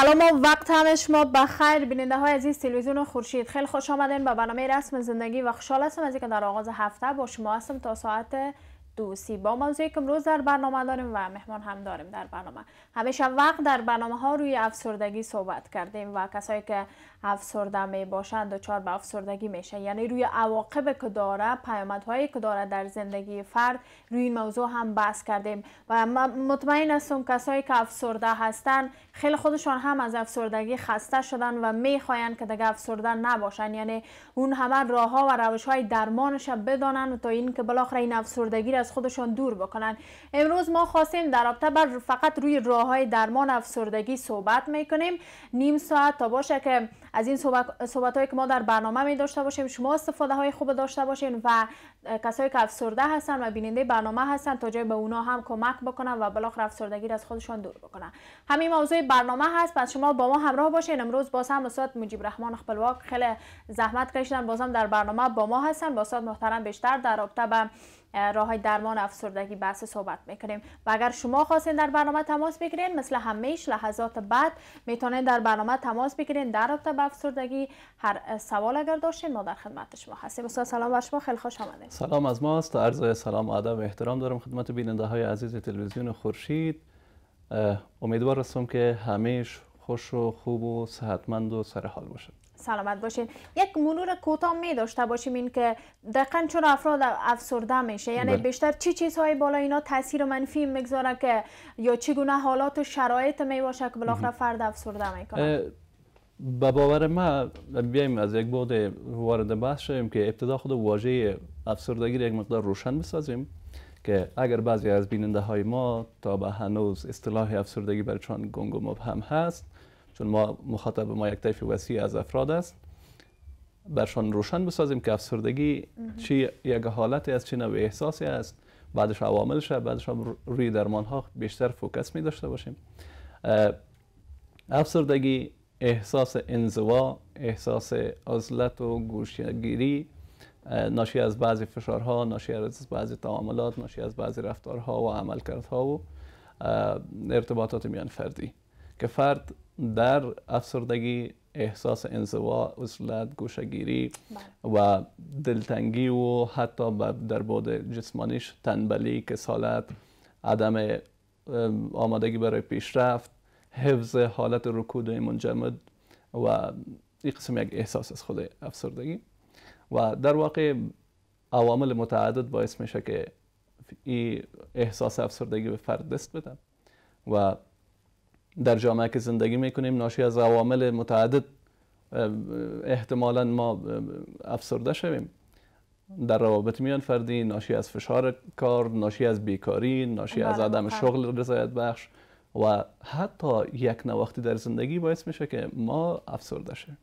سلام و وقت همش شما بخیر بیننده های عزیز تلویزیون خورشید خیلی خوش آمدین به برنامه رسم زندگی و خوشحال هستم از اینکه در آغاز هفته با شما هستم تا ساعت دو سی با موضوعی که امروز در برنامه داریم و مهمان هم داریم در برنامه همیشه وقت در برنامه ها روی افسردگی صحبت کردیم و کسایی که افسرده می و دچار به افسردگی میشه یعنی روی عواقب که داره پیامدهایی که داره در زندگی فرد روی این موضوع هم بحث کردیم و مطمئن هستم کسایی که افسرده هستن خیلی خودشان هم از افسردگی خسته شدن و میخواین که دیگه افسرده نباشن یعنی اون همه راه ها و روش های درمانش بدانن تا این اینکه بالاخره این افسردگی را از خودشان دور بکنن امروز ما خواستیم در رابطه بر فقط روی راه های درمان افسردگی صحبت میکنیم نیم ساعت تا باشه که از این صحبت هایی که ما در برنامه می داشته باشیم شما استفاده های خوب داشته باشین و کسایی که افسرده هستن و بیننده برنامه هستن تا جای به اونا هم کمک بکنن و بالاخره افسردگی از خودشان دور بکنن همین موضوع برنامه هست پس شما با ما همراه باشین امروز با هم استاد مجیب رحمان خپلواک خیلی زحمت کشیدن بازم در برنامه با ما هستن با استاد محترم بیشتر در رابطه به راه های درمان افسردگی بحث صحبت میکنیم و اگر شما خواستین در برنامه تماس بگیرین مثل همیش لحظات بعد میتونین در برنامه تماس بگیرین در رابطه به افسردگی هر سوال اگر داشتین ما در خدمت شما هستیم استاد سلام بر شما خیلی خوش آمدید سلام از ماست عرض سلام و ادب احترام دارم خدمت بیننده های عزیز تلویزیون خورشید امیدوار که همیش خوش و خوب و صحتمند و سر حال باشید سلامت باشین یک مرور کوتاه می داشته باشیم این که دقیقا چون افراد افسرده میشه یعنی بله. بیشتر چی چیزهای بالا اینا تاثیر منفی میگذاره که یا چگونه حالات و شرایط می باشه که بالاخره فرد افسرده میکنه به باور ما بیایم از یک بعد وارد بحث شویم که ابتدا خود واژه افسردگی را یک مقدار روشن بسازیم که اگر بعضی از بیننده های ما تا به هنوز اصطلاح افسردگی برایشان گنگ و مبهم هست چون ما مخاطب ما یک طیف وسیع از افراد است برشان روشن بسازیم که افسردگی چی یک حالتی است چه نوع احساسی است بعدش عواملش بعدش هم روی درمان ها بیشتر فوکس می داشته باشیم افسردگی احساس انزوا احساس عزلت و گوشگیری ناشی از بعضی فشارها ناشی از بعضی تعاملات ناشی از بعضی رفتارها و عملکردها و ارتباطات میان فردی که فرد در افسردگی احساس انزوا، اصلت، گوشگیری بله. و دلتنگی و حتی در بود جسمانیش تنبلی، کسالت، عدم آمادگی برای پیشرفت، حفظ حالت رکود منجمد و این قسم یک احساس از خود افسردگی و در واقع عوامل متعدد باعث میشه که این احساس افسردگی به فرد دست بدن و در جامعه که زندگی میکنیم ناشی از عوامل متعدد احتمالا ما افسرده شویم در روابط میان فردی ناشی از فشار کار ناشی از بیکاری ناشی از بله، عدم بله. شغل رضایت بخش و حتی یک نواختی در زندگی باعث میشه که ما افسرده شیم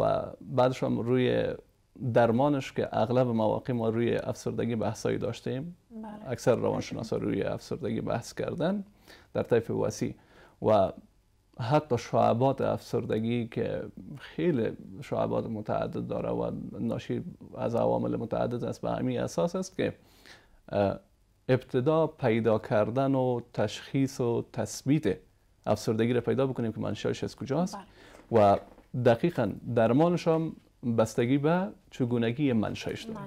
و بعدش هم روی درمانش که اغلب مواقع ما روی افسردگی بحثایی داشتیم بله. اکثر روانشناسا روی افسردگی بحث کردن در طیف وسیع و حتی شعبات افسردگی که خیلی شعبات متعدد داره و ناشی از عوامل متعدد است به همین اساس است که ابتدا پیدا کردن و تشخیص و تثبیت افسردگی را پیدا بکنیم که منشایش از کجاست بله. و دقیقا درمانش هم بستگی به چگونگی منشأش داره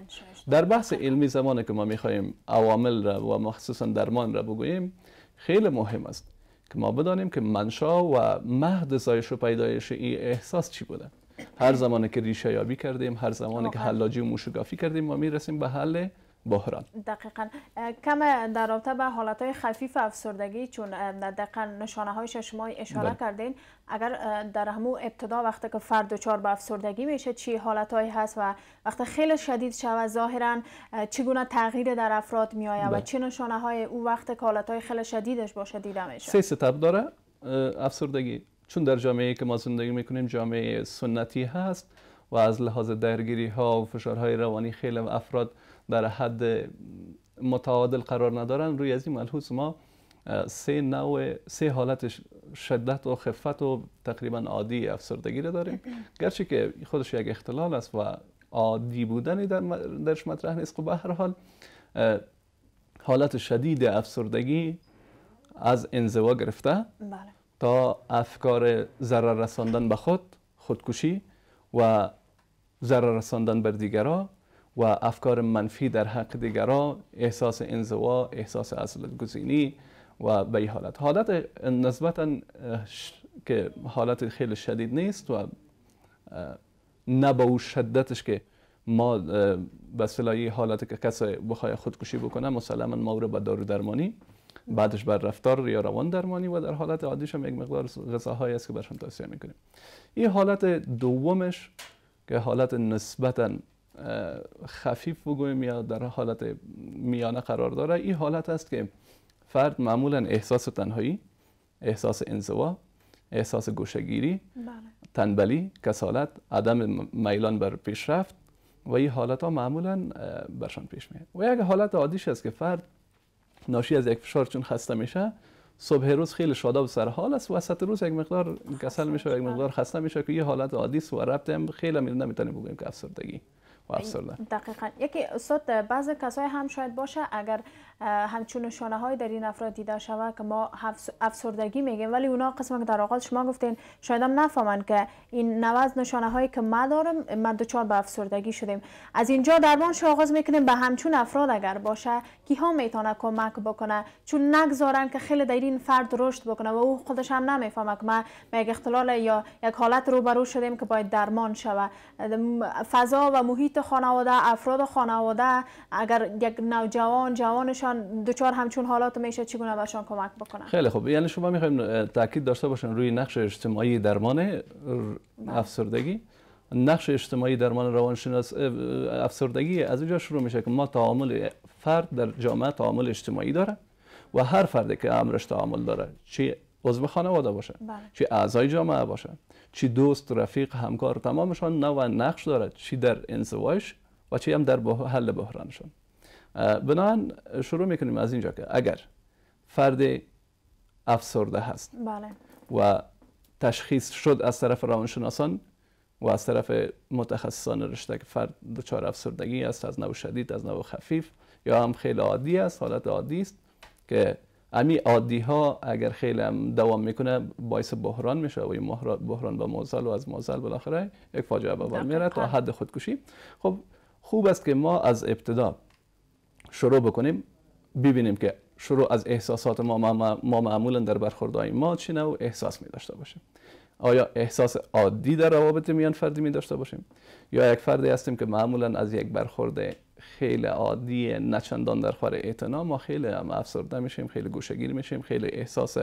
در بحث بله. علمی زمانی که ما میخواهیم عوامل را و مخصوصا درمان را بگوییم خیلی مهم است که ما بدانیم که منشا و مهد زایش و پیدایش این احساس چی بوده هر زمانی که ریشه یابی کردیم هر زمان که حلاجی و موشگافی کردیم ما میرسیم به حل بحران دقیقا کم در رابطه به حالت های خفیف افسردگی چون دقیقا نشانه هایش شما اشاره بله. کردین اگر در همو ابتدا وقتی که فرد دچار به افسردگی میشه چی حالت هایی هست و وقتی خیلی شدید شود ظاهرا چگونه تغییر در افراد می بله. و چه نشانه های او وقت که حالت های خیلی شدیدش باشه دیده میشه سه ستب داره افسردگی چون در جامعه که ما زندگی میکنیم جامعه سنتی هست و از لحاظ درگیری ها و فشارهای روانی خیلی افراد در حد متعادل قرار ندارن روی از این ملحوظ ما سه نوع سه حالت شدت و خفت و تقریبا عادی افسردگی رو داریم گرچه که خودش یک اختلال است و عادی بودن در درش مطرح نیست خب به هر حال حالت شدید افسردگی از انزوا گرفته بله. تا افکار ضرر رساندن به خود خودکشی و ضرر رساندن بر دیگران و افکار منفی در حق دیگران احساس انزوا احساس اصل گزینی و به این حالت حالت نسبتا که حالت خیلی شدید نیست و نه به شدتش که ما به صلاحی حالت که کسی بخوای خودکشی بکنه مسلما ما رو به دارو درمانی بعدش بر رفتار یا روان درمانی و در حالت عادیش هم یک مقدار غذاهایی است که برشون توصیه میکنیم این حالت دومش که حالت نسبتا خفیف بگویم یا در حالت میانه قرار داره این حالت است که فرد معمولا احساس تنهایی احساس انزوا احساس گوشگیری بله. تنبلی کسالت عدم میلان بر پیشرفت و این حالت ها معمولا برشان پیش میاد و یک حالت عادیش است که فرد ناشی از یک فشار چون خسته میشه صبح روز خیلی شاداب و سرحال است وسط روز یک مقدار کسل میشه و یک بله. مقدار خسته میشه که یه حالت عادی است و ربط هم خیلی نمیتونیم بگویم که افسردگی و دقیقا یکی استاد بعض کسای هم شاید باشه اگر همچون نشانه های در این افراد دیده شوه که ما افسردگی میگیم ولی اونا قسم که در آغاز شما گفتین شاید هم نفهمن که این نوز نشانه هایی که ما دارم ما دوچار به افسردگی شدیم از اینجا درمان آغاز میکنیم به همچون افراد اگر باشه کی ها میتونه کمک بکنه چون نگذارن که خیلی در این فرد رشد بکنه و او خودش هم نمیفهمه که ما یک اختلال یا یک حالت روبرو شدیم که باید درمان شوه فضا و محیط خانواده افراد خانواده اگر یک نوجوان جوانش برشان دوچار همچون حالات میشه چگونه برشان کمک بکنن خیلی خوب یعنی شما میخوایم تاکید داشته باشن روی نقش اجتماعی درمان افسردگی نقش اجتماعی درمان روانشناس افسردگی از اینجا شروع میشه که ما تعامل فرد در جامعه تعامل اجتماعی داره و هر فردی که امرش تعامل داره چی عضو خانواده باشه بله. چه اعضای جامعه باشه چی دوست رفیق همکار تمامشان نو نقش داره، چی در انزواش و چی هم در حل بحرانشان بنان شروع میکنیم از اینجا که اگر فرد افسرده هست بله. و تشخیص شد از طرف روانشناسان و از طرف متخصصان رشته که فرد دچار افسردگی است از نو شدید از نو خفیف یا هم خیلی عادی است حالت عادی است که امی عادی ها اگر خیلی هم دوام میکنه باعث بحران میشه و بحران به موزل و از موزل بالاخره یک فاجعه به میره تا حد خودکشی خب خوب است که ما از ابتدا شروع بکنیم ببینیم که شروع از احساسات ما ما معمولا در برخوردهای ما چی نوع احساس می داشته باشیم آیا احساس عادی در روابط میان فردی می داشته باشیم یا یک فردی هستیم که معمولا از یک برخورد خیلی عادی نچندان در خور اعتنا ما خیلی هم افسرده میشیم خیلی گوشگیر میشیم خیلی احساس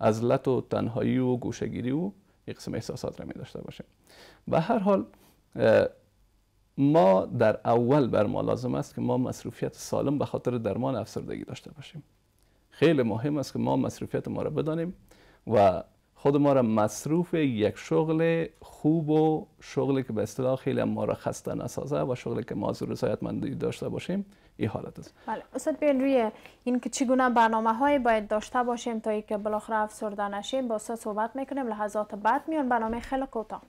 ازلت و تنهایی و گوشگیری و یک قسم احساسات را می داشته باشیم به هر حال ما در اول بر ما لازم است که ما مصروفیت سالم به خاطر درمان افسردگی داشته باشیم خیلی مهم است که ما مصروفیت ما را بدانیم و خود ما را مصروف یک شغل خوب و شغلی که به اصطلاح خیلی ما را خسته نسازه و شغلی که ما زور سایتمندی داشته باشیم این حالت است بله استاد بین روی این که چگونه برنامه های باید داشته باشیم تا که بالاخره افسرده نشیم با استاد صحبت میکنیم لحظات بعد میان برنامه خیلی کوتاه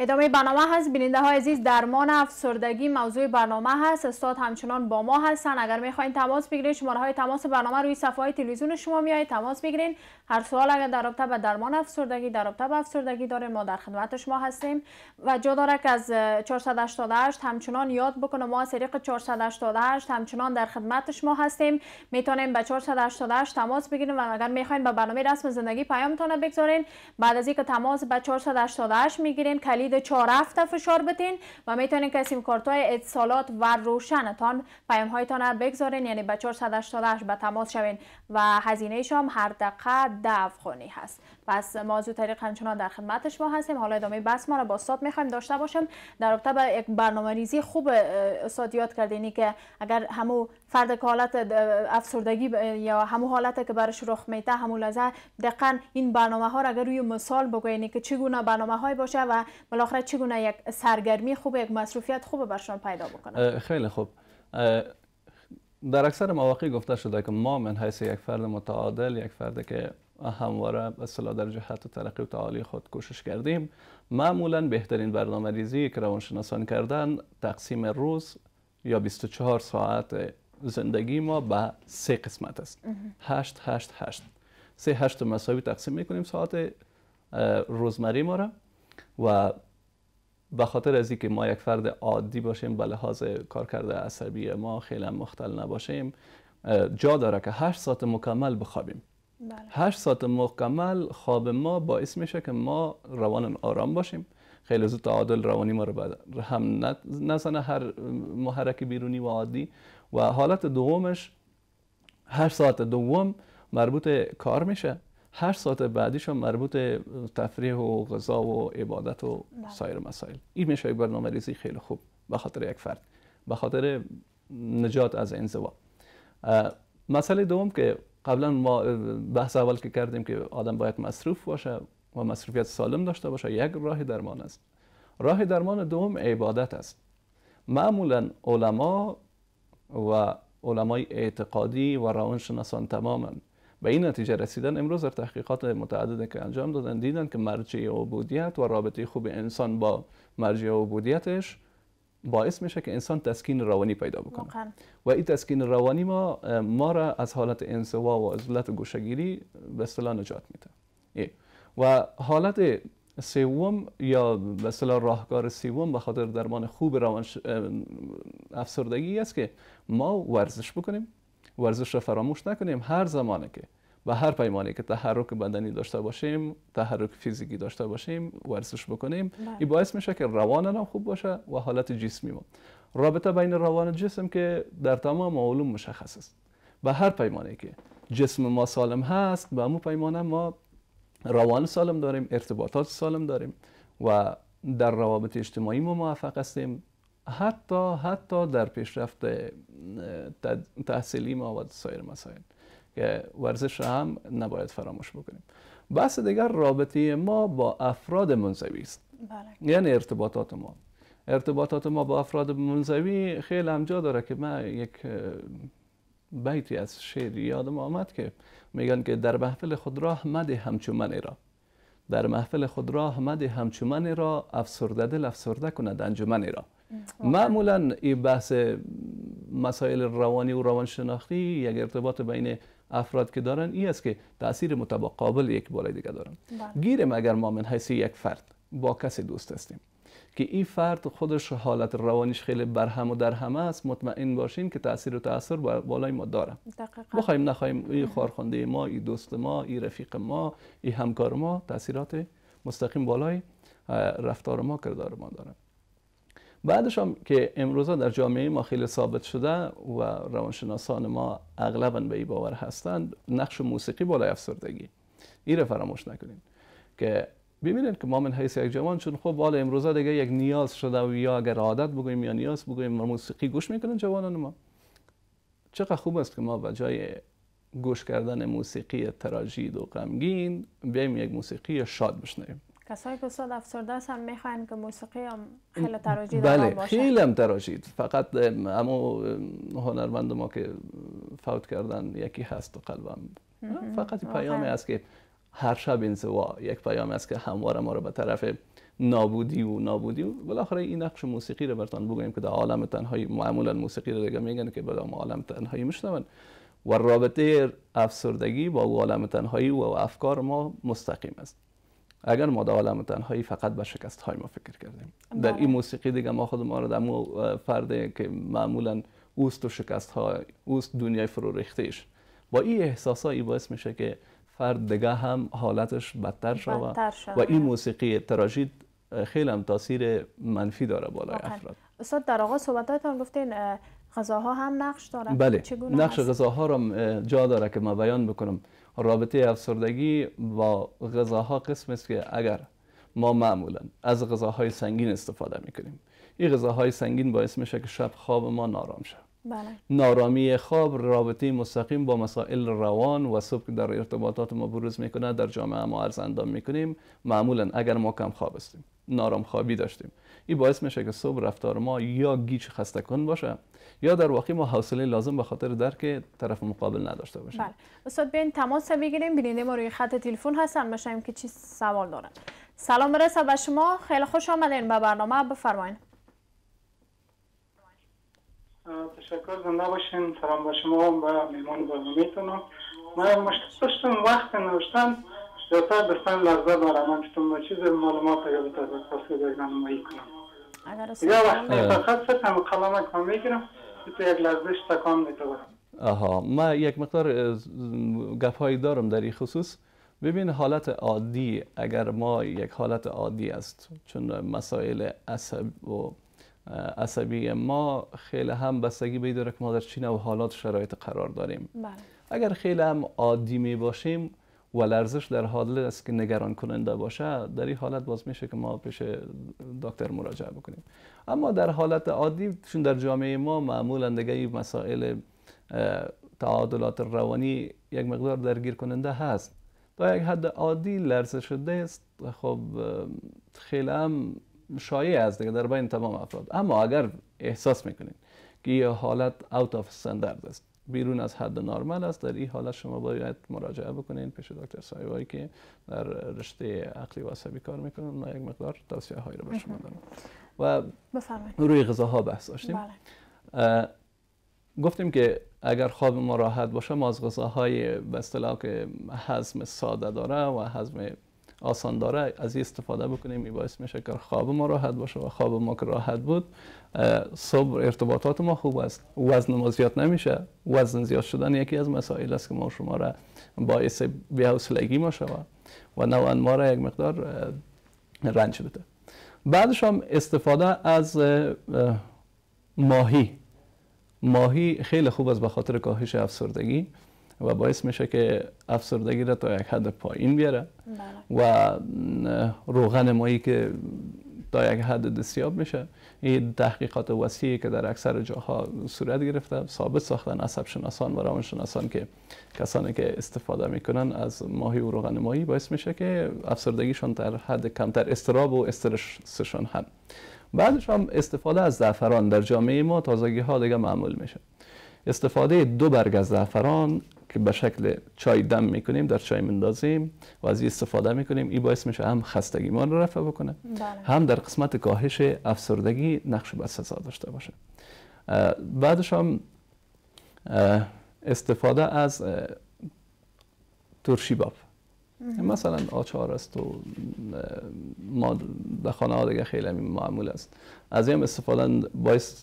ادامه برنامه هست بیننده های عزیز درمان افسردگی موضوع برنامه هست استاد همچنان با ما هستن اگر میخواین تماس بگیرید شماره های تماس برنامه روی صفحه های تلویزیون شما میای تماس بگیرین هر سوال اگر در رابطه با درمان افسردگی در رابطه با افسردگی داره ما در خدمت شما هستیم و جا داره که از 488 همچنان یاد بکنه ما از طریق 488 همچنان در خدمت شما هستیم میتونیم به 488 تماس بگیریم و اگر میخواین به برنامه رسم زندگی پیامتون بگذارین بعد از اینکه تماس به 488 میگیرین کلی خرید چهار هفته فشار بتین و میتونین که سیم کارت های اتصالات و روشنتان پیام هایتان را بگذارین یعنی به 488 به تماس شوین و هزینه هم هر دقیقه 10 افغانی هست پس ما از طریق همچنان در خدمت شما هستیم حالا ادامه بس ما را با استاد میخوایم داشته باشیم در رابطه با یک برنامه ریزی خوب استاد یاد کردینی که اگر همو فرد که حالت افسردگی یا همو حالت که برش رخ میته همو لحظه دقیقا این برنامه ها را اگر روی مثال بگوینی که چگونه برنامه های باشه و بالاخره چگونه یک سرگرمی خوب یک مصروفیت خوب برشان پیدا بکنه خیلی خوب در اکثر مواقع گفته شده که ما من حیث یک فرد متعادل یک فرد که همواره اصلا در جهت ترقی و تعالی خود کوشش کردیم معمولا بهترین برنامه ریزی که روانشناسان کردن تقسیم روز یا 24 ساعت زندگی ما به سه قسمت است هشت هشت هشت سه هشت مساوی تقسیم میکنیم ساعت روزمری ما را و به خاطر از اینکه ما یک فرد عادی باشیم به لحاظ کارکرد عصبی ما خیلی مختل نباشیم جا داره که 8 ساعت مکمل بخوابیم بله. هشت ساعت مکمل خواب ما باعث میشه که ما روان آرام باشیم خیلی زود تعادل روانی ما رو بعد هم نزنه هر محرک بیرونی و عادی و حالت دومش هر ساعت دوم مربوط کار میشه هر ساعت بعدیش هم مربوط تفریح و غذا و عبادت و بله. سایر مسائل این میشه یک برنامه ریزی خیلی خوب به خاطر یک فرد به خاطر نجات از انزوا مسئله دوم که قبلا ما بحث اول که کردیم که آدم باید مصروف باشه و مصروفیت سالم داشته باشه یک راه درمان است راه درمان دوم عبادت است معمولا علما و علمای اعتقادی و روانشناسان تماما به این نتیجه رسیدن امروز در تحقیقات متعدده که انجام دادن دیدن که مرجع عبودیت و رابطه خوب انسان با مرجع عبودیتش باعث میشه که انسان تسکین روانی پیدا بکنه و این تسکین روانی ما ما را از حالت انزوا و از و گوشگیری به اصطلاح نجات میده و حالت سوم یا به اصطلاح راهکار سیوم به خاطر درمان خوب روان افسردگی است که ما ورزش بکنیم ورزش را فراموش نکنیم هر زمانی که و هر پیمانی که تحرک بدنی داشته باشیم تحرک فیزیکی داشته باشیم ورزش بکنیم این بله. باعث میشه که روان خوب باشه و حالت جسمی ما رابطه بین روان و جسم که در تمام علوم مشخص است و هر پیمانی که جسم ما سالم هست به همون پیمانه ما روان سالم داریم ارتباطات سالم داریم و در روابط اجتماعی ما موفق هستیم حتی حتی در پیشرفت تحصیلی ما و سایر مسائل که ورزش هم نباید فراموش بکنیم بحث دیگر رابطه ما با افراد منزوی است بله. یعنی ارتباطات ما ارتباطات ما با افراد منزوی خیلی همجا داره که من یک بیتی از شعر یادم آمد که میگن که در محفل خود راه مده همچون را در محفل خود راه مده همچون را افسرده دل افسرده کند انجمن را معمولا این بحث مسائل روانی و روانشناختی یک ارتباط بین افراد که دارن این است که تاثیر متقابل یک بالای دیگه دارن بله. اگر ما من حیث یک فرد با کسی دوست هستیم که این فرد خودش حالت روانیش خیلی برهم و درهم است مطمئن باشین که تاثیر و تاثیر بالای ما داره دقیقا. بخوایم نخوایم این خوارخوانده ما این دوست ما این رفیق ما این همکار ما تاثیرات مستقیم بالای رفتار ما کردار ما داره بعدش هم که امروزه در جامعه ما خیلی ثابت شده و روانشناسان ما اغلبا به این باور هستند نقش موسیقی بالای افسردگی این فراموش نکنین که ببینید که ما من حیث یک جوان چون خب حالا امروزه دیگه یک نیاز شده و یا اگر عادت بگوییم یا نیاز بگوییم موسیقی گوش میکنن جوانان ما چقدر خوب است که ما به جای گوش کردن موسیقی تراژید و غمگین بیایم یک موسیقی شاد بشنویم کسایی که سال افسرده هم میخواین که موسیقی هم خیلی تراجید بله خیلی هم تراجید فقط اما هنرمند ما که فوت کردن یکی هست تو قلبم فقط پیامی است که هر شب انزوا یک پیام است که هموار ما رو به طرف نابودی و نابودی و بالاخره این نقش موسیقی رو برتان بگویم که در عالم تنهایی معمولا موسیقی رو دیگه میگن که بلا عالم تنهایی میشنون و رابطه افسردگی با عالم تنهایی و افکار ما مستقیم است اگر ما در عالم تنهایی فقط به شکست های ما فکر کردیم بله. در این موسیقی دیگه ما خود ما را در فرد که معمولا اوست و شکست ها اوست دنیای فرو ریختهش با این احساس ای باعث میشه که فرد دیگه هم حالتش بدتر شود و این موسیقی تراژید خیلی هم تاثیر منفی داره بالای افراد استاد در صحبت هایتان گفتین غذاها هم نقش داره بله نقش غذاها را جا داره که ما بیان بکنم رابطه افسردگی با غذاها قسم است که اگر ما معمولا از غذاهای سنگین استفاده میکنیم این غذاهای سنگین باعث میشه که شب خواب ما نارام شد بله. نارامی خواب رابطه مستقیم با مسائل روان و صبح در ارتباطات ما بروز میکنه در جامعه ما می میکنیم معمولا اگر ما کم خواب هستیم نارام خوابی داشتیم این باعث میشه که صبح رفتار ما یا گیج خسته باشه یا در واقع ما حوصله لازم به خاطر درک طرف مقابل نداشته باشیم بله استاد بیاین تماس بگیریم بیننده ما روی خط تلفن هستن بشیم که چی سوال دارن سلام برسه به شما خیلی خوش آمدین به برنامه بفرمایید تشکر زنده باشین سلام به شما و به میمان ما من مشکل داشتم وقت نوشتن زیادتر دستن لحظه دارم. من چیز معلومات اگر به کنم بگنم کنم یا وقتی فقط ستم قلمک من میگیرم تو یک لرزش تکان میتوارم آها ما یک مقدار گپ دارم در این خصوص ببین حالت عادی اگر ما یک حالت عادی است چون مسائل عصب و عصبی ما خیلی هم بستگی به داره که ما در چین و حالات شرایط قرار داریم بله. اگر خیلی هم عادی می باشیم و لرزش در حال است که نگران کننده باشه در این حالت باز میشه که ما پیش دکتر مراجعه بکنیم اما در حالت عادی چون در جامعه ما معمولا دیگه مسائل تعادلات روانی یک مقدار درگیر کننده هست تا یک حد عادی لرزش شده است خب خیلی هم شایع است دیگه در بین تمام افراد اما اگر احساس میکنید که یه حالت اوت آف استاندارد است بیرون از حد نرمال است در این حالت شما باید مراجعه بکنید پیش دکتر سایوایی که در رشته عقلی و عصبی کار میکنن و یک مقدار توصیه هایی رو به شما دارم. و روی غذاها بحث داشتیم بله. گفتیم که اگر خواب ما راحت باشه ما از غذاهای به اصطلاح که هضم ساده داره و هضم آسان داره از این استفاده بکنیم می باعث میشه که خواب ما راحت باشه و خواب ما که راحت بود صبح ارتباطات ما خوب است وزن ما زیاد نمیشه وزن زیاد شدن یکی از مسائل است که ما شما را باعث بی‌حوصلگی ما شود و نوعا ما را یک مقدار رنج بده بعدش هم استفاده از ماهی ماهی خیلی خوب است به خاطر کاهش افسردگی و باعث میشه که افسردگی را تا یک حد پایین بیاره بله. و روغن مایی که تا یک حد دستیاب میشه این تحقیقات وسیعی که در اکثر جاها صورت گرفته ثابت ساختن عصب شناسان و شناسان که کسانی که استفاده میکنن از ماهی و روغن مایی باعث میشه که افسردگیشان در حد کمتر استراب و استرسشون هم بعدش هم استفاده از زعفران در جامعه ما تازگی ها دیگه معمول میشه استفاده دو برگ از زعفران که به شکل چای دم میکنیم در چای مندازیم و از استفاده میکنیم این باعث میشه هم خستگی ما رو رفع بکنه بله. هم در قسمت کاهش افسردگی نقش بسزا داشته باشه بعدش هم استفاده از باب مثلا آچار است و ما در خانه خیلی معمول است از این استفاده باعث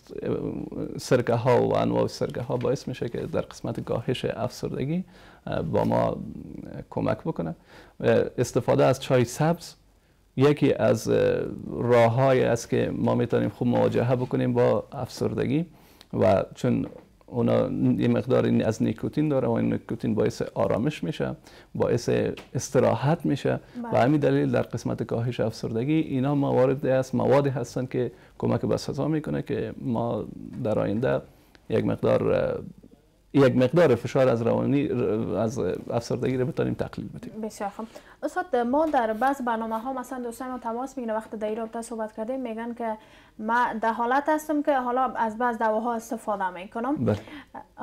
سرکه ها و انواع سرکه ها باعث میشه که در قسمت گاهش افسردگی با ما کمک بکنه استفاده از چای سبز یکی از راههایی است که ما میتونیم خوب مواجهه بکنیم با افسردگی و چون اونا یه مقدار از نیکوتین داره و این نیکوتین باعث آرامش میشه باعث استراحت میشه و بله. همین دلیل در قسمت کاهش افسردگی اینا موارد است موادی هستن که کمک به میکنه که ما در آینده یک مقدار یک مقدار فشار از روانی از افسردگی رو بتانیم تقلیل بدیم بسیار خوب استاد ما در بعض برنامه ها مثلا دوستان ما تماس میگیرن وقت در این رابطه صحبت کردیم میگن که ما در حالت هستم که حالا از بعض دواها استفاده میکنم بله.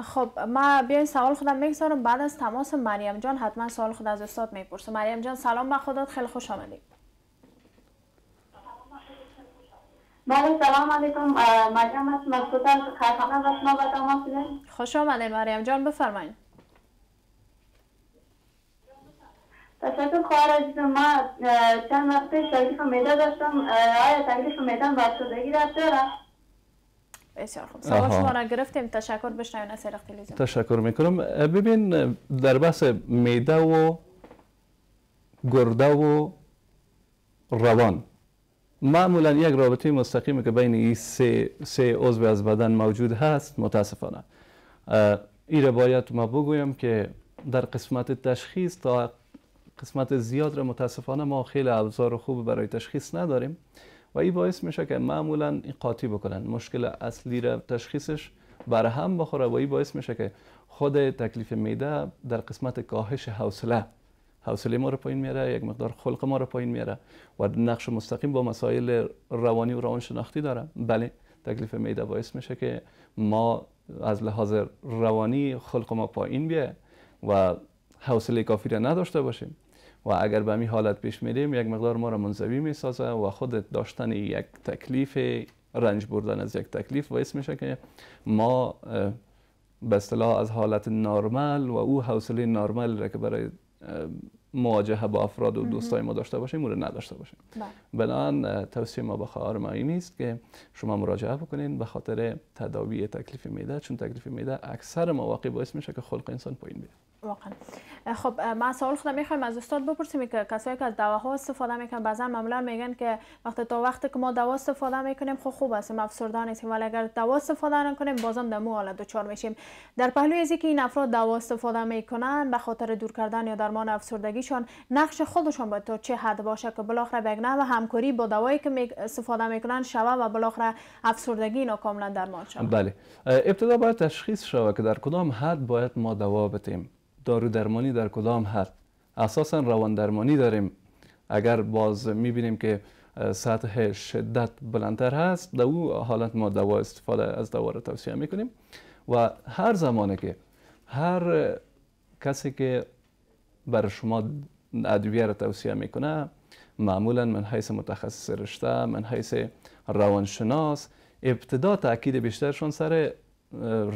خب ما بیاین سوال خودم میگذارم بعد از تماس مریم جان حتما سوال خود از استاد میپرسم مریم جان سلام به خودت خیلی خوش آمدید بله سلام علیکم مریم است مقصود از خرخانه از ما به تماس خوش آمدین مریم جان بفرمایید تشکر خواهر عزیزم ما چند وقت پیش تکلیف میده داشتم آیا تکلیف میده به افسردگی رفت بسیار خوب سوال شما را گرفتیم تشکر بشنوین از سرخ تلویزیون تشکر میکنم ببین در بحث میده و گرده و روان معمولا یک رابطه مستقیمی که بین این سه, سه عضو از بدن موجود هست متاسفانه این باید ما بگویم که در قسمت تشخیص تا قسمت زیاد را متاسفانه ما خیلی ابزار خوب برای تشخیص نداریم و این باعث میشه که معمولا این قاطی بکنن مشکل اصلی را تشخیصش بر هم بخوره و این باعث میشه که خود تکلیف میده در قسمت کاهش حوصله حوصله ما رو پایین میاره یک مقدار خلق ما رو پایین میاره و نقش مستقیم با مسائل روانی و روانشناختی داره بله تکلیف میده باعث میشه که ما از لحاظ روانی خلق ما پایین بیه و حوصله کافی را نداشته باشیم و اگر به این حالت پیش میریم یک مقدار ما را منزوی میسازه و خود داشتن یک تکلیف رنج بردن از یک تکلیف باعث میشه که ما به اصطلاح از حالت نرمال و او حوصله نرمال را که برای um, مواجهه با افراد و دوستای ما داشته باشیم مورد نداشته باشیم بله. بنابراین توصیه ما به خواهر ما این است که شما مراجعه بکنین به خاطر تداوی تکلیف میده چون تکلیف میده اکثر مواقع باعث میشه که خلق انسان پایین بیاد واقعا خب ما سوال خودم میخوایم از استاد بپرسیم که کسایی که از دواها استفاده میکنن بعضی معمولا میگن که وقتی تا وقتی که ما دوا استفاده میکنیم خب خوب است افسرده نیستیم ولی اگر دوا استفاده نکنیم بازم دمو حالت دچار میشیم در پهلوی از که این افراد دوا استفاده میکنن به خاطر دور کردن یا درمان افسردگی میشن نقش خودشان باید تا چه حد باشه که بالاخره بیگ و همکاری با دوایی که استفاده میکنن شوه و بالاخره افسردگی اینا کاملا درمان شوه بله ابتدا باید تشخیص شوه که در کدام حد باید ما دوا بتیم دارو درمانی در کدام حد اساسا روان درمانی داریم اگر باز میبینیم که سطح شدت بلندتر هست در او حالت ما دوا استفاده از دوا را توصیه میکنیم و هر زمانه که هر کسی که بر شما ادویه را توصیه میکنه معمولا من حیث متخصص رشته من حیث روانشناس ابتدا تاکید بیشترشون سر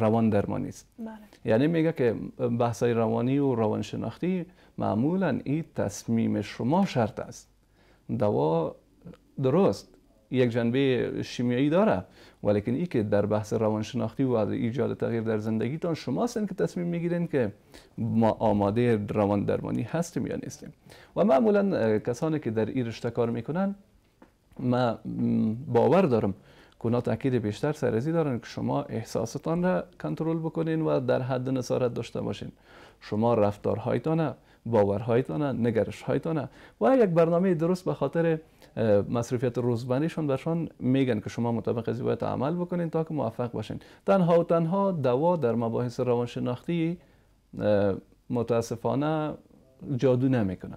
روان درمانی است بله. یعنی میگه که بحثای روانی و روانشناختی معمولا این تصمیم شما شرط است دوا درست یک جنبه شیمیایی داره ولیکن ای که در بحث روانشناختی و ایجاد تغییر در زندگیتان شما هستن که تصمیم میگیرین که ما آماده روان درمانی هستیم یا نیستیم و معمولا کسانی که در این رشته کار میکنن ما باور دارم کنا تاکید بیشتر سرزی دارن که شما احساستان را کنترل بکنین و در حد نصارت داشته باشین شما رفتارهایتان باورهایتان نگرشهایتان و یک برنامه درست به خاطر مصرفیت روزمریشون برشان میگن که شما مطابق از باید عمل بکنین تا که موفق باشین تنها و تنها دوا در مباحث روانشناختی متاسفانه جادو نمیکنه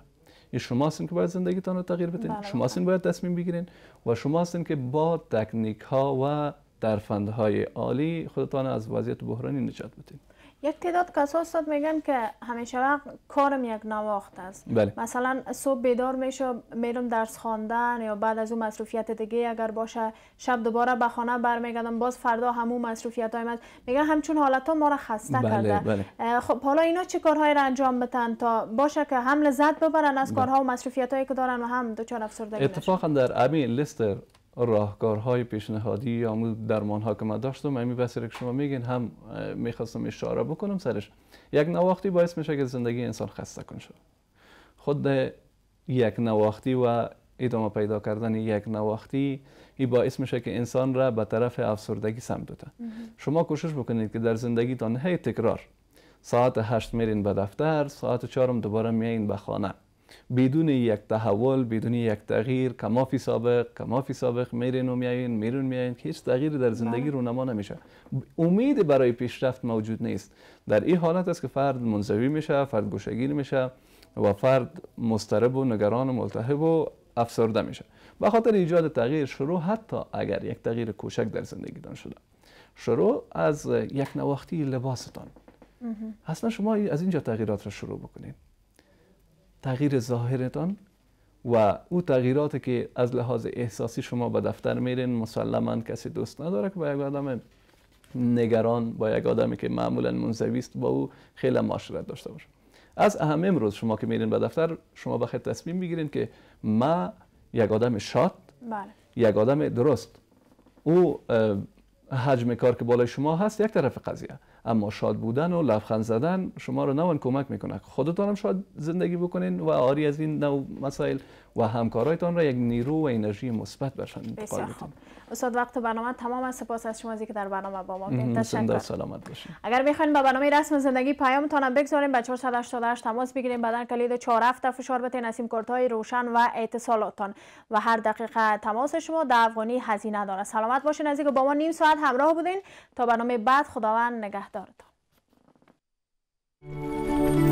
شما هستین که باید زندگیتان رو تغییر بدین بله، شما هستین بله. باید تصمیم بگیرین و شما هستین که با تکنیک ها و درفندهای عالی خودتان از وضعیت بحرانی نجات بدین یک تعداد کسا میگن که همیشه وقت کارم یک نواخت است بله. مثلا صبح بیدار میشه میرم درس خواندن یا بعد از اون مصروفیت دیگه اگر باشه شب دوباره به خانه برمیگردم باز فردا همون مصروفیت های میگن همچون حالت ها ما را خسته بله، کرده بله. خب حالا اینا چه کارهایی را انجام بتن تا باشه که هم لذت ببرن از بله. کارها و مصروفیت هایی که دارن و هم دچار افسردگی اتفاقا در امی لیستر راهکارهای پیشنهادی یا درمان ها که ما داشتم امی بسیاری که شما میگین هم میخواستم اشاره بکنم سرش یک نواختی باعث میشه که زندگی انسان خسته کن شد خود یک نواختی و ادامه پیدا کردن یک نواختی این باعث میشه که انسان را به طرف افسردگی سمت بده شما کوشش بکنید که در زندگی زندگیتان هی تکرار ساعت هشت میرین به دفتر ساعت چهارم دوباره میایین به خانه بدون یک تحول بدون یک تغییر کمافی سابق کمافی سابق میرین و میایین میرون هیچ تغییری در زندگی بله. رونما نمیشه امید برای پیشرفت موجود نیست در این حالت است که فرد منزوی میشه فرد گوشگیر میشه و فرد مضطرب و نگران و ملتهب و افسرده میشه به خاطر ایجاد تغییر شروع حتی اگر یک تغییر کوچک در دان شده شروع از یک نواختی لباستان اصلا شما از اینجا تغییرات را شروع بکنید تغییر ظاهرتان و او تغییراتی که از لحاظ احساسی شما به دفتر میرین مسلما کسی دوست نداره که با یک آدم نگران با یک آدمی که معمولا منزوی با او خیلی معاشرت داشته باشه از اهم امروز شما که میرین به دفتر شما بخیر تصمیم میگیرین که ما یک آدم شاد بله. یک آدم درست او حجم کار که بالای شما هست یک طرف قضیه اما شاد بودن و لبخند زدن شما رو نوان کمک میکنه خودتان هم شاد زندگی بکنین و آری از این نو مسائل و همکارایتان را یک نیرو و انرژی مثبت برشان انتقال خوب استاد وقت برنامه تمام سپاس از شما که در برنامه با ما بودید تشکر سلامت اگر میخواین به برنامه رسم زندگی پیامتان هم بگذاریم به 488 تماس بگیریم بعدن کلید 47 فشار بتین نسیم کارت های روشن و اتصالاتان و هر دقیقه تماس شما در افغانی هزینه داره سلامت باشین از با ما نیم ساعت همراه بودین تا برنامه بعد خداوند نگهدارتان